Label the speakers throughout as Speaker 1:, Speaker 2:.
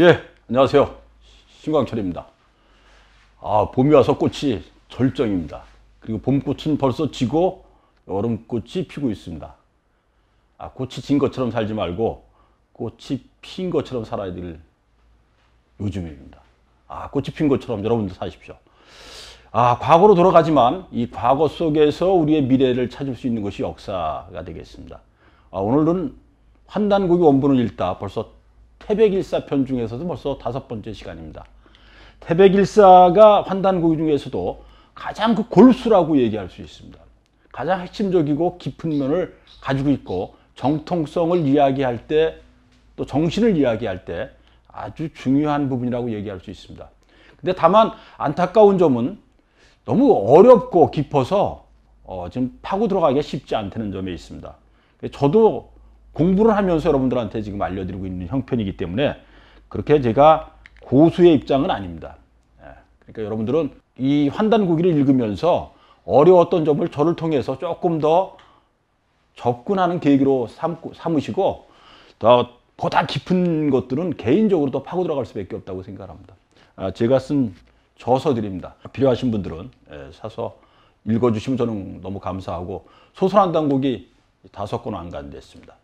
Speaker 1: 예, 안녕하세요. 신광철입니다. 아, 봄이 와서 꽃이 절정입니다. 그리고 봄꽃은 벌써 지고 여름꽃이 피고 있습니다. 아, 꽃이 진 것처럼 살지 말고 꽃이 핀 것처럼 살아야 될 요즘입니다. 아, 꽃이 핀 것처럼 여러분도 사십시오. 아, 과거로 돌아가지만 이 과거 속에서 우리의 미래를 찾을 수 있는 것이 역사가 되겠습니다. 아, 오늘은 환단국의 원본을 읽다 벌써 태백일사편 중에서도 벌써 다섯 번째 시간입니다. 태백일사가 환단고기 중에서도 가장 그 골수라고 얘기할 수 있습니다. 가장 핵심적이고 깊은 면을 가지고 있고 정통성을 이야기할 때 또 정신을 이야기할 때 아주 중요한 부분이라고 얘기할 수 있습니다. 근데 다만 안타까운 점은 너무 어렵고 깊어서 어 지금 파고 들어가기가 쉽지 않다는 점에 있습니다. 저도 공부를 하면서 여러분들한테 지금 알려드리고 있는 형편이기 때문에 그렇게 제가 고수의 입장은 아닙니다. 예. 그러니까 여러분들은 이 환단구기를 읽으면서 어려웠던 점을 저를 통해서 조금 더 접근하는 계기로 삼고, 삼으시고 더 보다 깊은 것들은 개인적으로 더 파고 들어갈 수밖에 없다고 생각합니다. 아, 제가 쓴 저서들입니다. 필요하신 분들은 예, 사서 읽어주시면 저는 너무 감사하고 소설 한 단국이 다섯 권 안간됐습니다.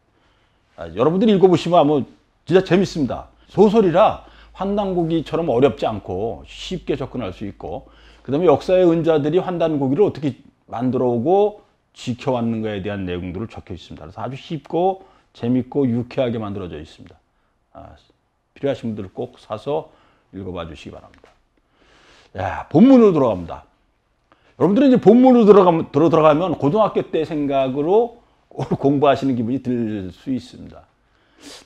Speaker 1: 아, 여러분들이 읽어보시면 뭐 진짜 재밌습니다. 소설이라 환단고기처럼 어렵지 않고 쉽게 접근할 수 있고 그 다음에 역사의 은자들이 환단고기를 어떻게 만들어 오고 지켜왔는가에 대한 내용들을 적혀 있습니다. 그래서 아주 쉽고 재밌고 유쾌하게 만들어져 있습니다. 아, 필요하신 분들 꼭 사서 읽어봐 주시기 바랍니다. 야, 본문으로 들어갑니다. 여러분들은 이제 본문으로 들어가면, 들어 들어가면 고등학교 때 생각으로 어, 공부하시는 기분이 들 수 있습니다.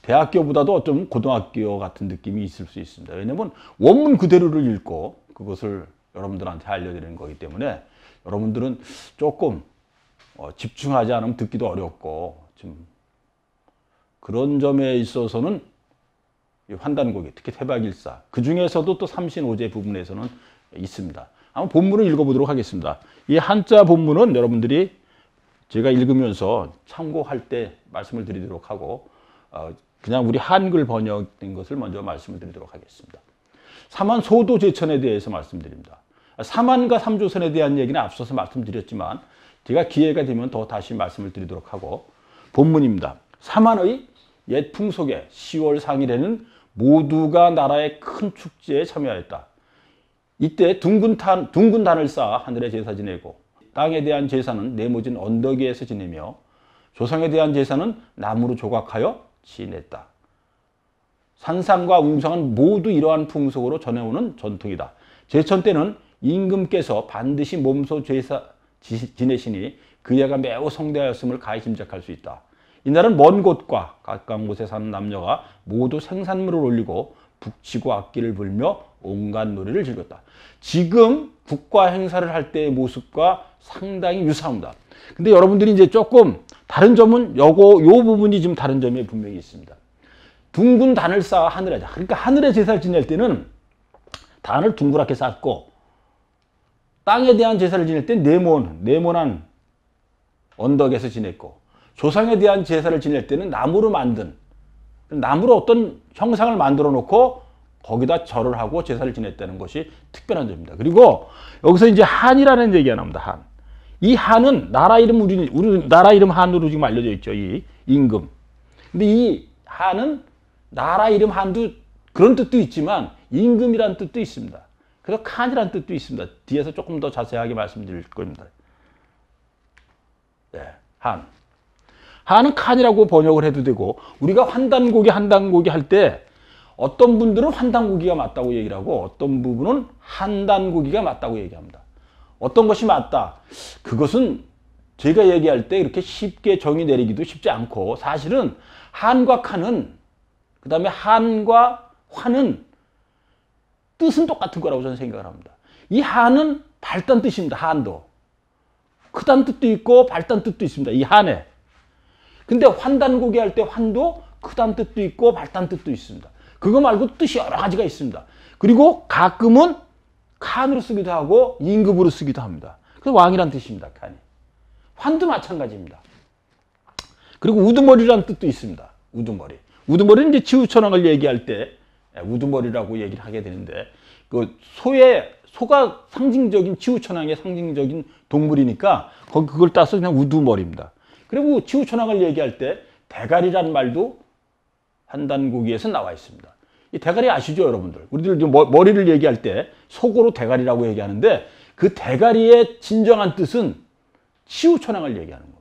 Speaker 1: 대학교보다도 좀 고등학교 같은 느낌이 있을 수 있습니다. 왜냐하면 원문 그대로를 읽고 그것을 여러분들한테 알려드리는 거기 때문에 여러분들은 조금 어, 집중하지 않으면 듣기도 어렵고 좀 그런 점에 있어서는 환단고기, 특히 태박일사 그 중에서도 또 삼신오제 부분에서는 있습니다. 한번 본문을 읽어보도록 하겠습니다. 이 한자 본문은 여러분들이 제가 읽으면서 참고할 때 말씀을 드리도록 하고 어, 그냥 우리 한글 번역된 것을 먼저 말씀을 드리도록 하겠습니다. 사만 소도 제천에 대해서 말씀드립니다. 사만과 삼조선에 대한 얘기는 앞서서 말씀드렸지만 제가 기회가 되면 더 다시 말씀을 드리도록 하고 본문입니다. 사만의 옛 풍속에 10월 상일에는 모두가 나라의 큰 축제에 참여하였다. 이때 둥근, 탄, 둥근 단을 쌓아 하늘에 제사 지내고 땅에 대한 제사는 네모진 언덕 위에서 지내며 조상에 대한 제사는 나무로 조각하여 지냈다. 산삼과 웅성은 모두 이러한 풍속으로 전해오는 전통이다. 제천 때는 임금께서 반드시 몸소 제사 지, 내시니그 해가 매우 성대하였음을 가히짐작할 수 있다. 이날은 먼 곳과 가까운 곳에 사는 남녀가 모두 생산물을 올리고 북치고 악기를 불며 온갖 놀이를 즐겼다. 지금 국가 행사를 할 때의 모습과 상당히 유사합니다. 근데 여러분들이 이제 조금 다른 점은 요거 요 부분이 좀 다른 점이 분명히 있습니다. 둥근 단을 쌓아 하늘에 그러니까 하늘에 제사를 지낼 때는 단을 둥그랗게 쌓고 땅에 대한 제사를 지낼 때 네모는 네모난 언덕에서 지냈고 조상에 대한 제사를 지낼 때는 나무로 만든 나무로 어떤 형상을 만들어 놓고 거기다 절을 하고 제사를 지냈다는 것이 특별한 점입니다. 그리고 여기서 이제 한이라는 얘기가 나옵니다. 한. 이 한은 나라 이름 우리 우리나라 이름 한으로 지금 알려져 있죠. 이 임금. 근데 이 한은 나라 이름 한도 그런 뜻도 있지만 임금이란 뜻도 있습니다. 그래서 칸이란 뜻도 있습니다. 뒤에서 조금 더 자세하게 말씀드릴 겁니다. 네, 한. 한은 칸이라고 번역을 해도 되고 우리가 환단고기 한단고기 할때 어떤 분들은 환단고기가 맞다고 얘기를 하고 어떤 부분은 한단고기가 맞다고 얘기합니다. 어떤 것이 맞다? 그것은 제가 얘기할 때 이렇게 쉽게 정의 내리기도 쉽지 않고 사실은 한과 칸은 그 다음에 한과 화는 뜻은 똑같은 거라고 저는 생각을 합니다. 이 한은 발단 뜻입니다. 한도. 크단 뜻도 있고 발단 뜻도 있습니다. 이 한에. 근데 환단고기할 때 환도 크단 뜻도 있고 발단 뜻도 있습니다. 그거 말고 뜻이 여러 가지가 있습니다. 그리고 가끔은 칸으로 쓰기도 하고 임금으로 쓰기도 합니다. 그래서 왕이란 뜻입니다. 칸이. 환도 마찬가지입니다. 그리고 우두머리라는 뜻도 있습니다. 우두머리. 우두머리는 이제 지우천왕을 얘기할 때 예, 우두머리라고 얘기를 하게 되는데 그 소의 소가 상징적인 지우천왕의 상징적인 동물이니까 거기 그걸 따서 그냥 우두머리입니다. 그리고 지우천왕을 얘기할 때대가리라는 말도 판단국에서 나와 있습니다. 이 대가리 아시죠, 여러분들? 우리들 머리를 얘기할 때속으로 대가리라고 얘기하는데 그 대가리의 진정한 뜻은 치우천왕을 얘기하는 겁니다.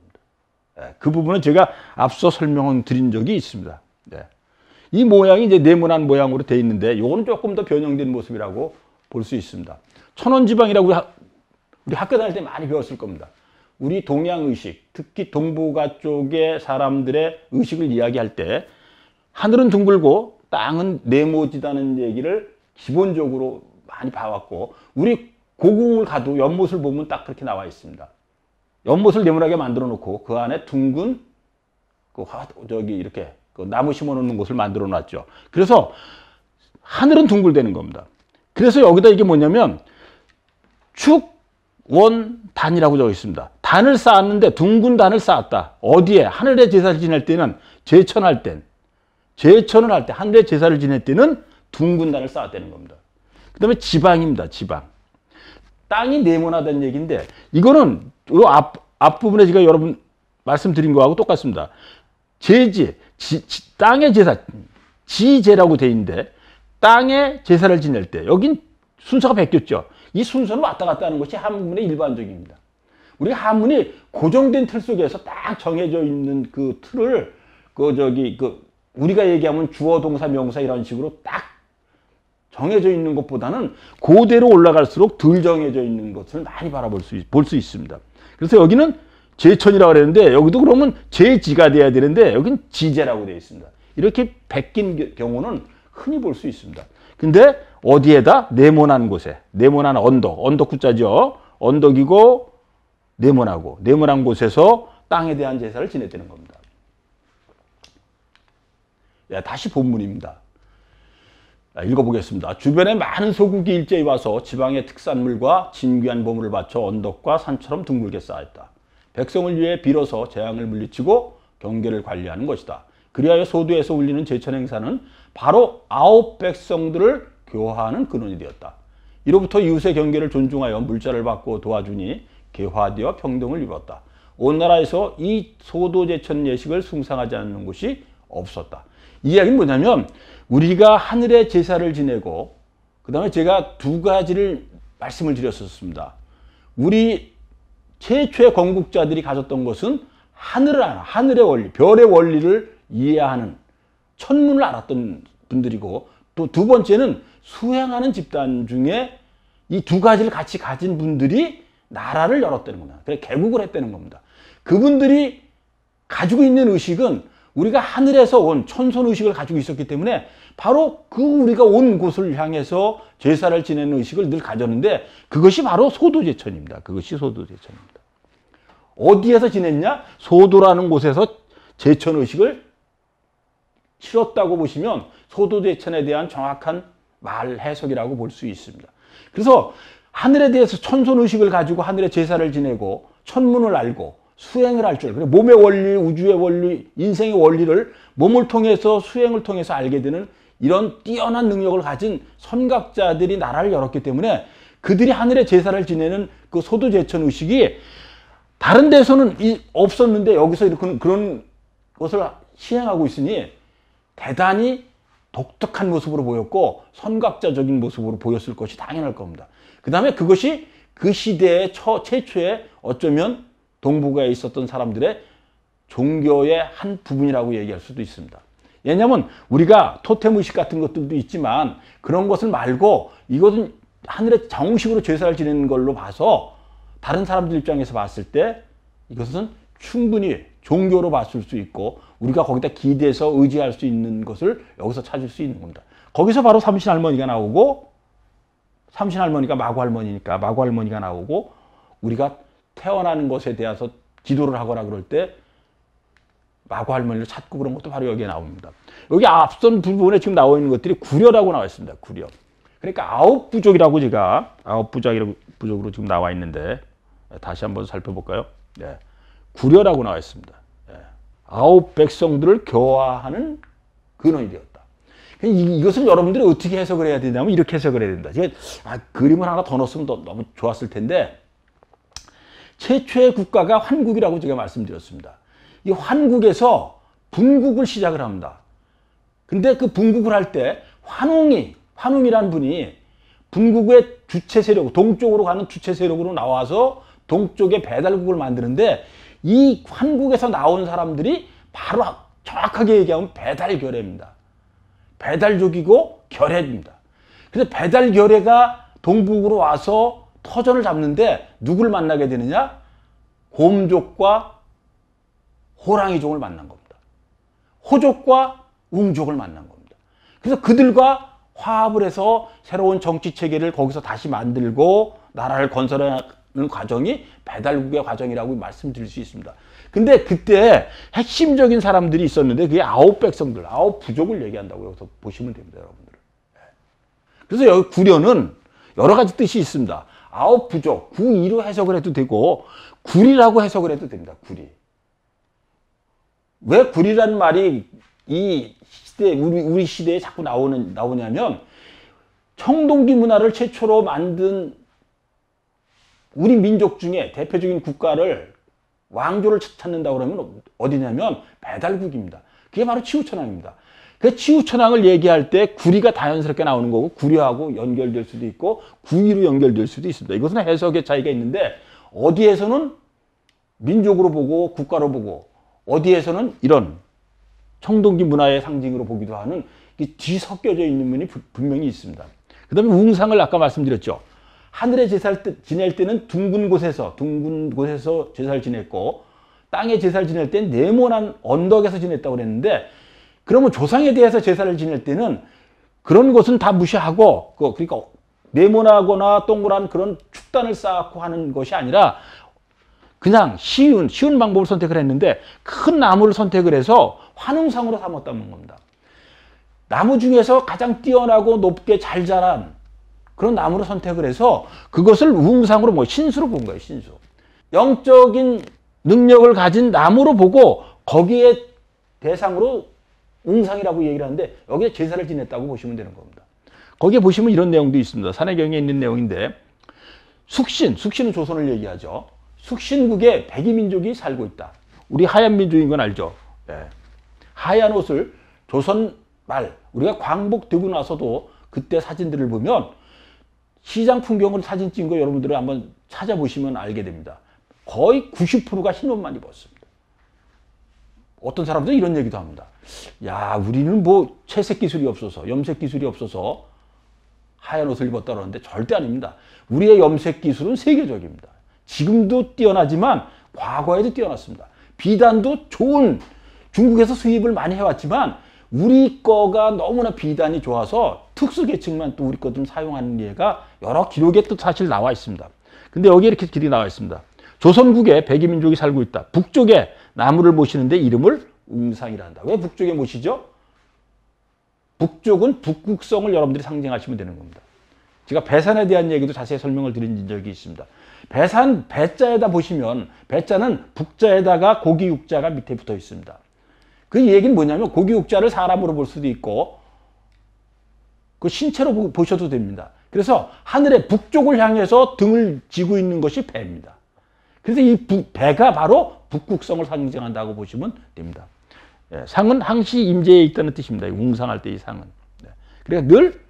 Speaker 1: 예, 그 부분은 제가 앞서 설명을 드린 적이 있습니다. 예. 이 모양이 이제 네모난 모양으로 돼 있는데 이거는 조금 더 변형된 모습이라고 볼 수 있습니다. 천원지방이라고 우리 학교 다닐 때 많이 배웠을 겁니다. 우리 동양의식, 특히 동북아 쪽의 사람들의 의식을 이야기할 때 하늘은 둥글고 땅은 네모지다는 얘기를 기본적으로 많이 봐왔고 우리 고궁을 가도 연못을 보면 딱 그렇게 나와 있습니다. 연못을 네모나게 만들어 놓고 그 안에 둥근 그 화, 저기 이렇게 그 나무 심어 놓는 곳을 만들어 놨죠. 그래서 하늘은 둥글대는 겁니다. 그래서 여기다 이게 뭐냐면 축, 원, 단이라고 적어 있습니다. 단을 쌓았는데 둥근 단을 쌓았다. 어디에? 하늘에 제사를 지낼 때는 제천할 땐 제천을 할 때, 한대 제사를 지낼 때는 둥근단을 쌓았다는 겁니다. 그 다음에 지방입니다, 지방. 땅이 네모나다는 얘기인데, 이거는 앞, 앞부분에 제가 여러분 말씀드린 거하고 똑같습니다. 제지, 지, 지, 땅의 제사, 지제라고 돼 있는데, 땅의 제사를 지낼 때, 여긴 순서가 바뀌었죠. 이 순서는 왔다 갔다 하는 것이 한문의 일반적입니다. 우리 한문이 고정된 틀 속에서 딱 정해져 있는 그 틀을 그 저기 그 우리가 얘기하면 주어, 동사, 명사 이런 식으로 딱 정해져 있는 것보다는 고대로 올라갈수록 덜 정해져 있는 것을 많이 바라볼 수, 볼 수 있습니다. 그래서 여기는 제천이라고 그랬는데 여기도 그러면 제지가 돼야 되는데 여긴 지제라고 되어 있습니다. 이렇게 베낀 경우는 흔히 볼 수 있습니다. 근데 어디에다? 네모난 곳에. 네모난 언덕. 언덕 구자죠. 언덕이고 네모나고 네모난 곳에서 땅에 대한 제사를 지냈다는 겁니다. 네, 다시 본문입니다. 읽어보겠습니다. 주변에 많은 소국이 일제히 와서 지방의 특산물과 진귀한 보물을 바쳐 언덕과 산처럼 둥글게 쌓였다. 백성을 위해 빌어서 재앙을 물리치고 경계를 관리하는 것이다. 그리하여 소두에서 울리는 제천 행사는 바로 아홉 백성들을 교화하는 근원이 되었다. 이로부터 이웃의 경계를 존중하여 물자를 받고 도와주니 개화되어 평등을 입었다. 온 나라에서 이 소도 제천 예식을 숭상하지 않는 곳이 없었다. 이 이야기는 뭐냐면 우리가 하늘의 제사를 지내고 그 다음에 제가 두 가지를 말씀을 드렸었습니다. 우리 최초의 건국자들이 가졌던 것은 하늘을 알아, 하늘의 원리, 별의 원리를 이해하는 천문을 알았던 분들이고 또 두 번째는 수행하는 집단 중에 이 두 가지를 같이 가진 분들이 나라를 열었다는 겁니다. 그래 서 개국을 했다는 겁니다. 그분들이 가지고 있는 의식은 우리가 하늘에서 온 천손의식을 가지고 있었기 때문에 바로 그 우리가 온 곳을 향해서 제사를 지내는 의식을 늘 가졌는데 그것이 바로 소도제천입니다. 그것이 소도제천입니다. 어디에서 지냈냐? 소도라는 곳에서 제천의식을 치렀다고 보시면 소도제천에 대한 정확한 말 해석이라고 볼 수 있습니다. 그래서 하늘에 대해서 천손의식을 가지고 하늘에 제사를 지내고 천문을 알고 수행을 할 줄, 그리고 몸의 원리, 우주의 원리, 인생의 원리를 몸을 통해서 수행을 통해서 알게 되는 이런 뛰어난 능력을 가진 선각자들이 나라를 열었기 때문에 그들이 하늘의 제사를 지내는 그 소도제천 의식이 다른 데서는 없었는데 여기서 이렇게 그런 것을 시행하고 있으니 대단히 독특한 모습으로 보였고 선각자적인 모습으로 보였을 것이 당연할 겁니다. 그 다음에 그것이 그 시대의 최초의 어쩌면 동북아에 있었던 사람들의 종교의 한 부분이라고 얘기할 수도 있습니다. 왜냐하면 우리가 토템의식 같은 것들도 있지만 그런 것을 말고 이것은 하늘에 정식으로 제사를 지내는 걸로 봐서 다른 사람들 입장에서 봤을 때 이것은 충분히 종교로 봤을 수 있고 우리가 거기다 기대서 의지할 수 있는 것을 여기서 찾을 수 있는 겁니다. 거기서 바로 삼신 할머니가 나오고 삼신 할머니가 마구 할머니니까 마구 할머니가 나오고 우리가 태어나는 것에 대해서 기도를 하거나 그럴 때마구 할머니를 찾고 그런 것도 바로 여기에 나옵니다. 여기 앞선 부분에 지금 나와 있는 것들이 구려라고 나와 있습니다. 구려. 그러니까 아홉 부족이라고 제가 아홉 부족이라고 부족으로 지금 나와 있는데 예, 다시 한번 살펴볼까요? 네. 구려라고 나와 있습니다. 네. 아홉 백성들을 교화하는 근원이 되었다. 그러니까 이, 것은 여러분들이 어떻게 해석을 해야 되냐면 이렇게 해석을 해야 된다. 제가 그러니까 아, 그림을 하나 더 넣었으면 더, 너무 좋았을 텐데 최초의 국가가 환국이라고 제가 말씀드렸습니다. 이 환국에서 분국을 시작을 합니다. 근데 그 분국을 할 때 환웅이 환웅이란 분이 분국의 주체 세력, 동쪽으로 가는 주체 세력으로 나와서 동쪽의 배달국을 만드는데 이 한국에서 나온 사람들이 바로 정확하게 얘기하면 배달 결례입니다 배달족이고 결례입니다 그래서 배달 결례가 동북으로 와서 터전을 잡는데 누굴 만나게 되느냐? 곰족과 호랑이족을 만난 겁니다. 호족과 웅족을 만난 겁니다. 그래서 그들과 화합을 해서 새로운 정치 체계를 거기서 다시 만들고 나라를 건설하는 과정이 배달국의 과정이라고 말씀드릴 수 있습니다. 근데 그때 핵심적인 사람들이 있었는데 그게 아홉 백성들, 아홉 부족을 얘기한다고 여기서 보시면 됩니다, 여러분들. 그래서 여기 구려는 여러 가지 뜻이 있습니다. 아홉 부족, 구이로 해석을 해도 되고 구리라고 해석을 해도 됩니다. 구리. 왜 구리라는 말이 이 시대 우리 우리 시대에 자꾸 나오는 나오냐면 청동기 문화를 최초로 만든 우리 민족 중에 대표적인 국가를 왕조를 찾는다 고 그러면 어디냐면 배달국입니다. 그게 바로 치우천왕입니다. 그 치우천왕을 얘기할 때 구리가 자연스럽게 나오는 거고 구려하고 연결될 수도 있고 구위로 연결될 수도 있습니다. 이것은 해석의 차이가 있는데 어디에서는 민족으로 보고 국가로 보고 어디에서는 이런 청동기 문화의 상징으로 보기도 하는 뒤섞여져 있는 면이 분명히 있습니다. 그 다음에 웅상을 아까 말씀드렸죠. 하늘의 제사를 지낼 때는 둥근 곳에서 둥근 곳에서 제사를 지냈고 땅에 제사를 지낼 때는 네모난 언덕에서 지냈다고 그랬는데 그러면 조상에 대해서 제사를 지낼 때는 그런 것은 다 무시하고 그 그러니까 네모나거나 동그란 그런 축단을 쌓고 하는 것이 아니라 그냥 쉬운 쉬운 방법을 선택을 했는데 큰 나무를 선택을 해서 환웅상으로 삼았다는 겁니다. 나무 중에서 가장 뛰어나고 높게 잘 자란 그런 나무를 선택을 해서 그것을 우상으로 뭐 신수로 본 거예요. 신수. 영적인 능력을 가진 나무로 보고 거기에 대상으로 웅상이라고 얘기를 하는데 여기에 제사를 지냈다고 보시면 되는 겁니다. 거기에 보시면 이런 내용도 있습니다. 산해경에 있는 내용인데 숙신, 숙신은 조선을 얘기하죠. 숙신국에 백이민족이 살고 있다. 우리 하얀 민족인 건 알죠. 네. 하얀 옷을 조선 말 우리가 광복 되고 나서도 그때 사진들을 보면 시장 풍경을 사진 찍은 거 여러분들은 한번 찾아보시면 알게 됩니다. 거의 90%가 흰 옷만 입었습니다. 어떤 사람들은 이런 얘기도 합니다. 야, 우리는 뭐 채색 기술이 없어서, 염색 기술이 없어서 하얀 옷을 입었다 그러는데 절대 아닙니다. 우리의 염색 기술은 세계적입니다. 지금도 뛰어나지만 과거에도 뛰어났습니다. 비단도 좋은 중국에서 수입을 많이 해왔지만 우리 거가 너무나 비단이 좋아서 특수 계층만 또 우리 거 좀 사용하는 예가 여러 기록에 또 사실 나와 있습니다. 근데 여기 이렇게 길이 나와 있습니다. 조선국에 백이민족이 살고 있다. 북쪽에 나무를 모시는데 이름을 음상이라 한다. 왜 북쪽에 모시죠? 북쪽은 북극성을 여러분들이 상징하시면 되는 겁니다. 제가 배산에 대한 얘기도 자세히 설명을 드린 적이 있습니다. 배산 배자에다 보시면 배자는 북자에다가 고기육자가 밑에 붙어 있습니다. 그 얘기는 뭐냐면 고기육자를 사람으로 볼 수도 있고 그 신체로 보셔도 됩니다. 그래서 하늘의 북쪽을 향해서 등을 쥐고 있는 것이 배입니다. 그래서 이 부, 배가 바로 북극성을 상징한다고 보시면 됩니다. 예, 상은 항시 임재에 있다는 뜻입니다. 웅상할 때 이 상은. 네. 그러니까 늘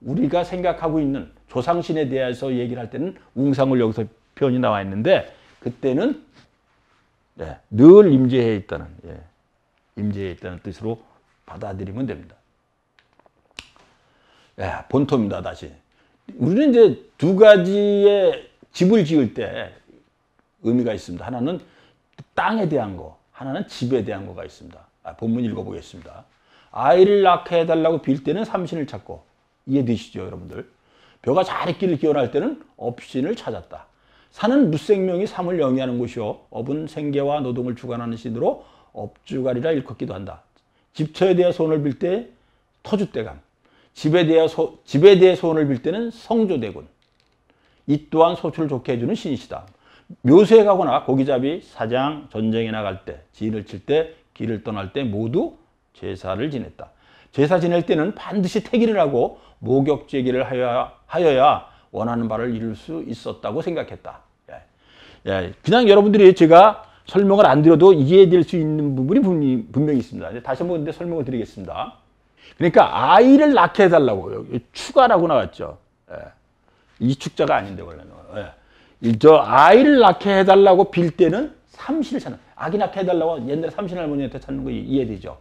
Speaker 1: 우리가 생각하고 있는 조상신에 대해서 얘기를 할 때는 웅상을 여기서 표현이 나와 있는데 그때는 예, 늘 임재해 있다는 예, 임재해 있다는 뜻으로 받아들이면 됩니다. 예, 본토입니다. 다시 우리는 이제 두 가지의 집을 지을 때 의미가 있습니다. 하나는 땅에 대한 거, 하나는 집에 대한 거가 있습니다. 아, 본문 읽어보겠습니다. 아이를 낳게 해달라고 빌 때는 삼신을 찾고 이해되시죠 여러분들? 벼가 잘 있기를 기원할 때는 업신을 찾았다. 산은 무생명이 삶을 영위하는 곳이요 업은 생계와 노동을 주관하는 신으로 업주가리라 일컫기도 한다. 집처에 대해 소원을 빌 때 터줏대감, 집에 대해, 소, 집에 대해 소원을 빌 때는 성조대군, 이 또한 소출을 좋게 해주는 신이시다. 묘수에 가거나 고기잡이, 사장, 전쟁에 나갈 때, 지인을 칠 때, 길을 떠날 때 모두 제사를 지냈다. 제사 지낼 때는 반드시 태기를 하고 목욕제기를 하여야, 하여야 원하는 바를 이룰 수 있었다고 생각했다. 예. 예. 그냥 여러분들이 제가 설명을 안 드려도 이해될 수 있는 부분이 분명히, 있습니다. 다시 한 번 설명을 드리겠습니다. 그러니까 아이를 낳게 해달라고 추가라고 나왔죠. 예. 이축자가 아닌데 원래는. 예. 저 아이를 낳게 해달라고 빌 때는 삼신을 찾는 아기 낳게 해달라고 옛날 삼신 할머니한테 찾는 거 이해되죠.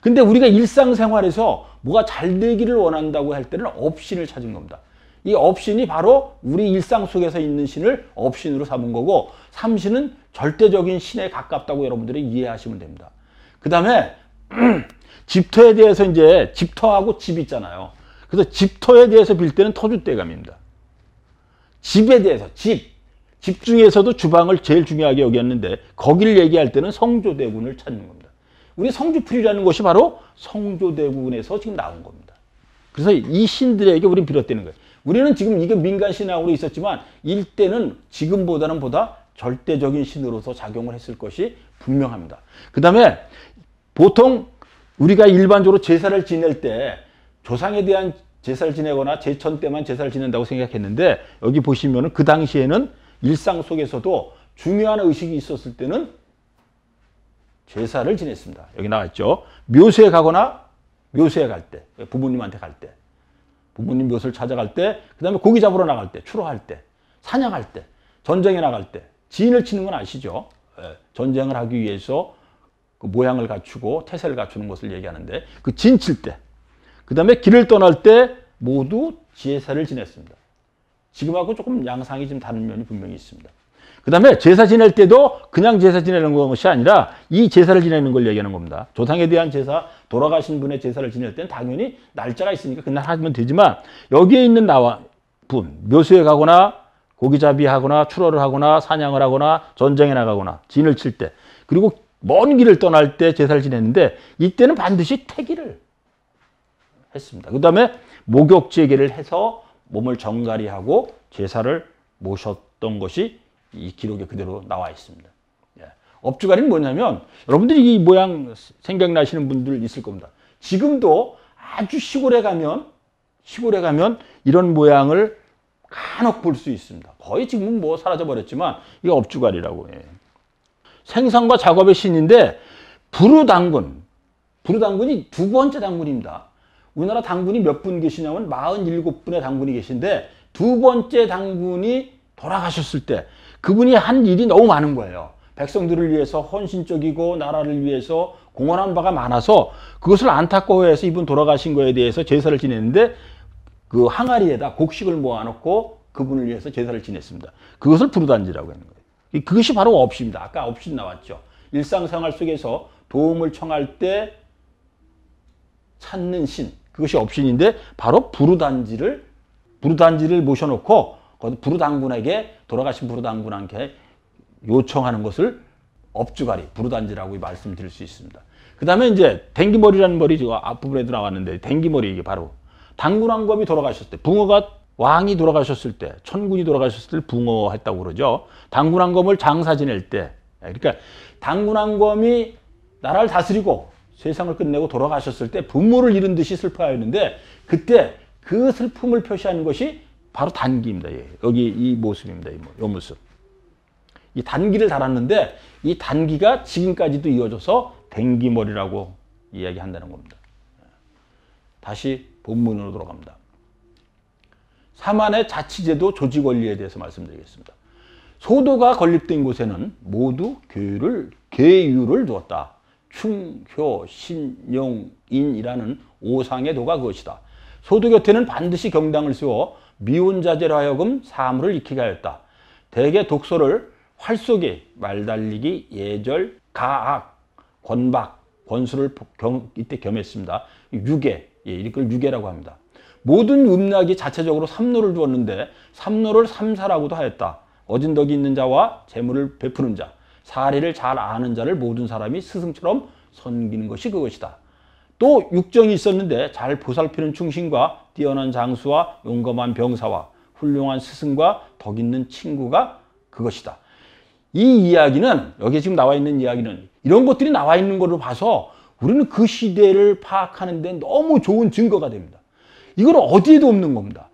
Speaker 1: 근데 우리가 일상생활에서 뭐가 잘 되기를 원한다고 할 때는 업신을 찾은 겁니다. 이 업신이 바로 우리 일상 속에서 있는 신을 업신으로 삼은 거고 삼신은 절대적인 신에 가깝다고 여러분들이 이해하시면 됩니다. 그 다음에 집터에 대해서 이제 집터하고집 있잖아요. 그래서 집터에 대해서 빌 때는 터줏대감입니다 집에 대해서 집집 중에서도 주방을 제일 중요하게 여겼는데 거기를 얘기할 때는 성조대군을 찾는 겁니다. 우리 성주풀이라는 것이 바로 성조대군에서 지금 나온 겁니다. 그래서 이 신들에게 우린 비롯되는 거예요. 우리는 지금 이게 민간 신앙으로 있었지만 일대는 지금보다는 보다 절대적인 신으로서 작용을 했을 것이 분명합니다. 그 다음에 보통 우리가 일반적으로 제사를 지낼 때 조상에 대한 제사를 지내거나 제천 때만 제사를 지낸다고 생각했는데 여기 보시면은 그 당시에는 일상 속에서도 중요한 의식이 있었을 때는 제사를 지냈습니다. 여기 나왔죠. 묘소에 가거나 묘소에 갈 때, 부모님한테 갈 때, 부모님 묘소를 찾아갈 때, 그 다음에 고기 잡으러 나갈 때, 추러할 때, 사냥할 때, 전쟁에 나갈 때, 지인을 치는 건 아시죠? 예, 전쟁을 하기 위해서 그 모양을 갖추고 태세를 갖추는 것을 얘기하는데 그 진 칠 때, 그 다음에 길을 떠날 때 모두 제사를 지냈습니다. 지금하고 조금 양상이 좀 다른 면이 분명히 있습니다. 그 다음에 제사 지낼 때도 그냥 제사 지내는 것이 아니라 이 제사를 지내는 걸 얘기하는 겁니다. 조상에 대한 제사, 돌아가신 분의 제사를 지낼 때는 당연히 날짜가 있으니까 그날 하면 되지만 여기에 있는 나와 분, 묘수에 가거나 고기잡이하거나 출월를 하거나 사냥을 하거나 전쟁에 나가거나 진을 칠 때 그리고 먼 길을 떠날 때 제사를 지냈는데 이때는 반드시 태기를 했습니다. 그 다음에 목욕제계를 해서 몸을 정갈히하고 제사를 모셨던 것이 이 기록에 그대로 나와 있습니다. 예. 업주가리는 뭐냐면 여러분들이 이 모양 생각나시는 분들 있을 겁니다. 지금도 아주 시골에 가면 시골에 가면 이런 모양을 간혹 볼 수 있습니다. 거의 지금은 뭐 사라져 버렸지만 이게 업주가리라고. 예. 생산과 작업의 신인데 부르당군 부르당군이 두 번째 당군입니다. 우리나라 당군이 몇 분 계시냐면 47분의 당군이 계신데 두 번째 당군이 돌아가셨을 때 그분이 한 일이 너무 많은 거예요. 백성들을 위해서 헌신적이고 나라를 위해서 공헌한 바가 많아서 그것을 안타까워해서 이분 돌아가신 거에 대해서 제사를 지냈는데 그 항아리에다 곡식을 모아놓고 그분을 위해서 제사를 지냈습니다. 그것을 부르단지라고 하는 거예요. 그것이 바로 업입니다 아까 업시 나왔죠. 일상생활 속에서 도움을 청할 때 찾는 신, 그것이 업신인데 바로 부르단지를 부르단지를 모셔놓고 부르당군에게 돌아가신 부르당군한테 요청하는 것을 업주가리 부르단지라고 말씀드릴 수 있습니다. 그 다음에 이제 댕기머리라는 머리 지금 앞부분에도 나왔는데 댕기머리 이게 바로 당군왕검이 돌아가셨을 때 붕어가 왕이 돌아가셨을 때 천군이 돌아가셨을 때 붕어했다고 그러죠. 당군왕검을 장사 지낼 때 그러니까 당군왕검이 나라를 다스리고 세상을 끝내고 돌아가셨을 때 부모를 잃은 듯이 슬퍼하였는데 그때 그 슬픔을 표시하는 것이 바로 단기입니다. 예. 여기 이 모습입니다. 이, 모습. 이 단기를 달았는데 이 단기가 지금까지도 이어져서 댕기머리라고 이야기한다는 겁니다. 다시 본문으로 돌아갑니다. 사만의 자치제도 조직 원리에 대해서 말씀드리겠습니다. 소도가 건립된 곳에는 모두 교유를, 계유를 두었다. 충효, 신용인이라는 오상의 도가 그것이다. 소두 곁에는 반드시 경당을 세워 미온자재로 하여금 사물을 익히게 하였다. 대개 독소를 활쏘기, 말달리기, 예절, 가악, 권박, 권수를 겸, 이때 겸했습니다. 유계, 예, 이걸 유계라고 합니다. 모든 음락이 자체적으로 삼노를 두었는데 삼노를 삼사라고도 하였다. 어진덕이 있는 자와 재물을 베푸는 자. 사례를 잘 아는 자를 모든 사람이 스승처럼 섬기는 것이 그것이다. 또 육정이 있었는데 잘 보살피는 충신과 뛰어난 장수와 용감한 병사와 훌륭한 스승과 덕 있는 친구가 그것이다. 이 이야기는 여기 지금 나와 있는 이야기는 이런 것들이 나와 있는 걸로 봐서 우리는 그 시대를 파악하는 데 너무 좋은 증거가 됩니다. 이건 어디에도 없는 겁니다.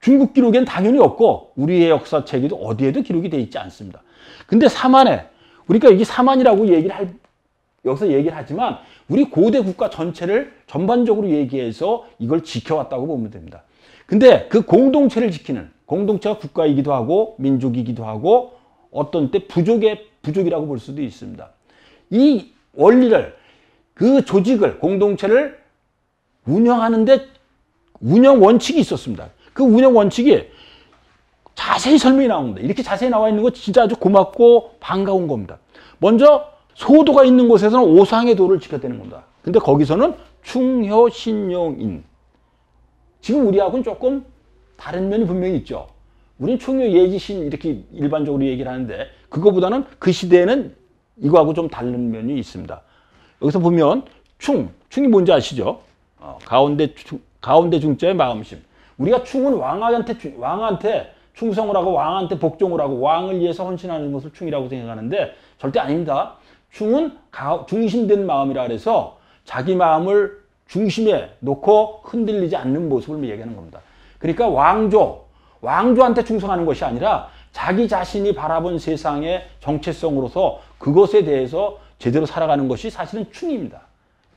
Speaker 1: 중국 기록엔 당연히 없고 우리의 역사책에도 어디에도 기록이 돼 있지 않습니다. 근데 사만에 그러니까 이게 사만이라고 얘기를 할 여기서 얘기를 하지만 우리 고대 국가 전체를 전반적으로 얘기해서 이걸 지켜왔다고 보면 됩니다. 근데 그 공동체를 지키는 공동체가 국가이기도 하고 민족이기도 하고 어떤 때 부족의 부족이라고 볼 수도 있습니다. 이 원리를 그 조직을 공동체를 운영하는데 운영 원칙이 있었습니다. 그 운영 원칙이 자세히 설명이 나옵니다. 이렇게 자세히 나와 있는 거 진짜 아주 고맙고 반가운 겁니다. 먼저 소도가 있는 곳에서는 오상의 도를 지켜야 되는 겁니다. 근데 거기서는 충효신용인. 지금 우리하고는 조금 다른 면이 분명히 있죠. 우린 충효 예지신 이렇게 일반적으로 얘기를 하는데 그거보다는 그 시대에는 이거하고 좀 다른 면이 있습니다. 여기서 보면 충, 충이 뭔지 아시죠? 어, 가운데, 충, 가운데 중자의 마음심. 우리가 충은 왕한테, 왕한테 충성을 하고 왕한테 복종을 하고 왕을 위해서 헌신하는 것을 충이라고 생각하는데 절대 아닙니다. 충은 중심된 마음이라 그래서 자기 마음을 중심에 놓고 흔들리지 않는 모습을 얘기하는 겁니다. 그러니까 왕조, 왕조한테 충성하는 것이 아니라 자기 자신이 바라본 세상의 정체성으로서 그것에 대해서 제대로 살아가는 것이 사실은 충입니다.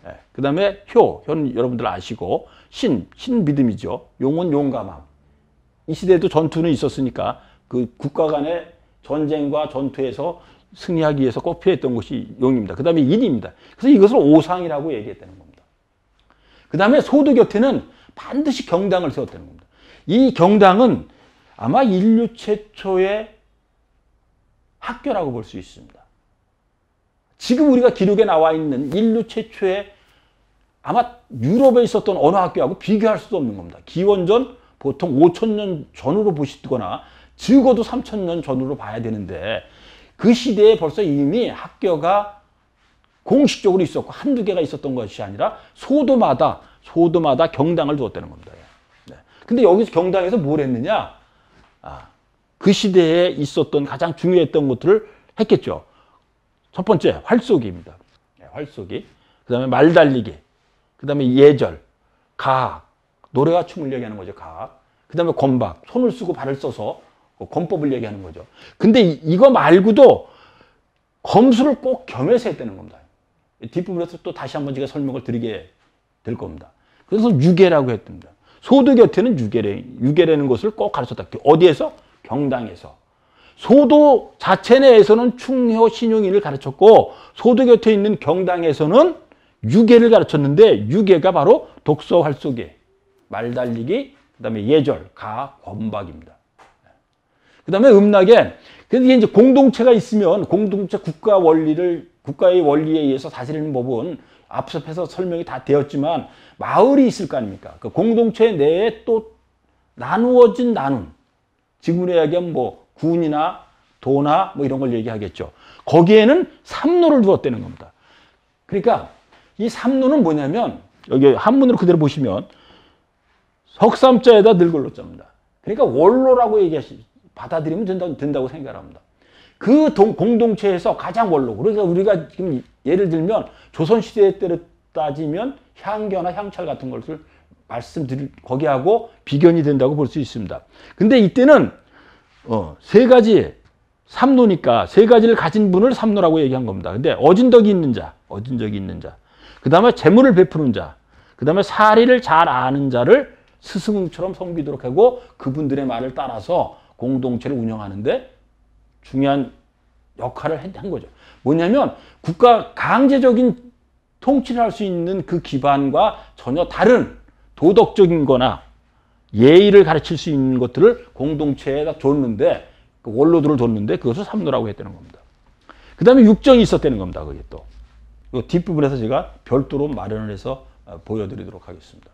Speaker 1: 예, 그 다음에 효, 효 여러분들 아시고 신, 신믿음이죠. 용은 용감함. 이 시대에도 전투는 있었으니까 그 국가 간의 전쟁과 전투에서 승리하기 위해서 꼭 필요했던 것이 용입니다. 그 다음에 일입니다. 그래서 이것을 오상이라고 얘기했다는 겁니다. 그 다음에 소도 곁에는 반드시 경당을 세웠다는 겁니다. 이 경당은 아마 인류 최초의 학교라고 볼 수 있습니다. 지금 우리가 기록에 나와 있는 인류 최초의 아마 유럽에 있었던 언어 학교하고 비교할 수도 없는 겁니다. 기원전 보통 5천년 전으로 보시거나 적어도 3천년 전으로 봐야 되는데 그 시대에 벌써 이미 학교가 공식적으로 있었고 한두 개가 있었던 것이 아니라 소도마다 소도마다 경당을 두었다는 겁니다. 네. 근데 여기서 경당에서 뭘 했느냐? 아, 그 시대에 있었던 가장 중요했던 것들을 했겠죠. 첫 번째 활쏘기입니다. 네, 활쏘기. 그 다음에 말달리기. 그 다음에 예절, 가학, 노래와 춤을 얘기하는 거죠. 각. 그 다음에 권박. 손을 쓰고 발을 써서 그 권법을 얘기하는 거죠. 근데 이거 말고도 검수를 꼭 겸해서 했다는 겁니다. 뒷부분에서 또 다시 한 번 제가 설명을 드리게 될 겁니다. 그래서 유계라고 했답니다. 소도 곁에는 유계래, 유계라는 것을 꼭 가르쳤다. 어디에서? 경당에서. 소도 자체 내에서는 충효 신용인을 가르쳤고 소도 곁에 있는 경당에서는 유계를 가르쳤는데 유계가 바로 독서활쏘에 말달리기, 그 다음에 예절, 가, 권박입니다. 그 다음에 음락엔, 근데 이제 공동체가 있으면 공동체 국가 원리를, 국가의 원리에 의해서 다스리는 법은 앞서서 설명이 다 되었지만 마을이 있을 거 아닙니까? 그 공동체 내에 또 나누어진 나눔. 지금으로 이야기하면 뭐 군이나 도나 뭐 이런 걸 얘기하겠죠. 거기에는 삼노를 두었다는 겁니다. 그러니까 이 삼노는 뭐냐면 여기 한문으로 그대로 보시면 석삼자에다 늙을로 짭니다. 그러니까 원로라고 얘기하시 받아들이면 된다, 된다고 생각합니다. 을그 동, 공동체에서 가장 원로. 그러니까 우리가 지금 예를 들면 조선시대 때로 따지면 향교나 향찰 같은 것을 말씀드릴 거기하고 비견이 된다고 볼 수 있습니다. 근데 이때는 어, 세 가지 삼노니까 세 가지를 가진 분을 삼노라고 얘기한 겁니다. 근데 어진 덕이 있는 자, 어진 덕이 있는 자. 그다음에 재물을 베푸는 자. 그다음에 사리를 잘 아는 자를 스승처럼 섬기도록 하고 그분들의 말을 따라서 공동체를 운영하는데 중요한 역할을 한 거죠. 뭐냐면 국가 강제적인 통치를 할 수 있는 그 기반과 전혀 다른 도덕적인 거나 예의를 가르칠 수 있는 것들을 공동체에다 줬는데 그 원로들을 줬는데 그것을 삼노라고 했다는 겁니다. 그 다음에 육정이 있었다는 겁니다. 그게 또. 뒷부분에서 제가 별도로 마련을 해서 어, 보여드리도록 하겠습니다.